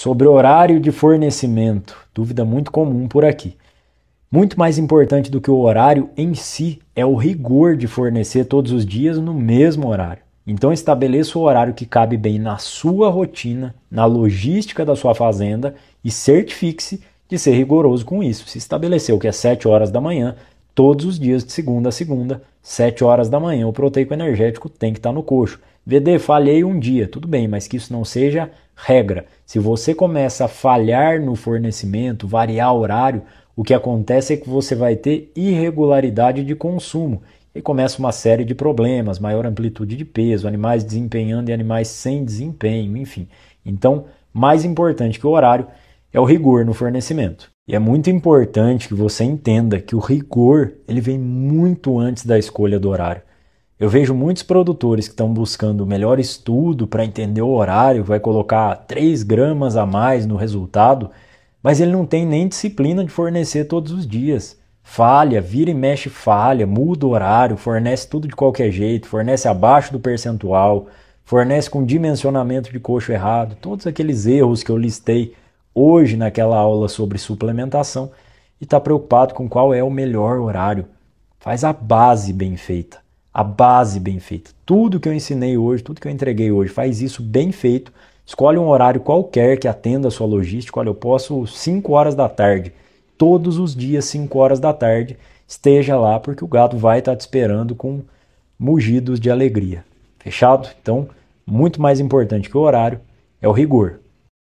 sobre horário de fornecimento, dúvida muito comum por aqui. Muito mais importante do que o horário em si é o rigor de fornecer todos os dias no mesmo horário. Então estabeleça o horário que cabe bem na sua rotina, na logística da sua fazenda e certifique-se de ser rigoroso com isso. Se estabeleceu que é 7 horas da manhã, todos os dias de segunda a segunda, 7 horas da manhã. O proteico energético tem que estar tá no coxo. VD, falhei um dia, tudo bem, mas que isso não seja regra. Se você começa a falhar no fornecimento, variar horário, o que acontece é que você vai ter irregularidade de consumo e começa uma série de problemas, maior amplitude de peso, animais desempenhando e animais sem desempenho, enfim. Então, mais importante que o horário é o rigor no fornecimento. E é muito importante que você entenda que o rigor ele vem muito antes da escolha do horário. Eu vejo muitos produtores que estão buscando o melhor estudo para entender o horário, vai colocar 3 gramas a mais no resultado, mas ele não tem nem disciplina de fornecer todos os dias. Falha, vira e mexe falha, muda o horário, fornece tudo de qualquer jeito, fornece abaixo do percentual, fornece com dimensionamento de coxo errado, todos aqueles erros que eu listei hoje naquela aula sobre suplementação e está preocupado com qual é o melhor horário. Faz a base bem feita. A base bem feita. Tudo que eu ensinei hoje, tudo que eu entreguei hoje, faz isso bem feito. Escolhe um horário qualquer que atenda a sua logística. Olha, eu posso 5 horas da tarde. Todos os dias, 5 horas da tarde, esteja lá, porque o gato vai estar tá te esperando com mugidos de alegria. Fechado? Então, muito mais importante que o horário é o rigor.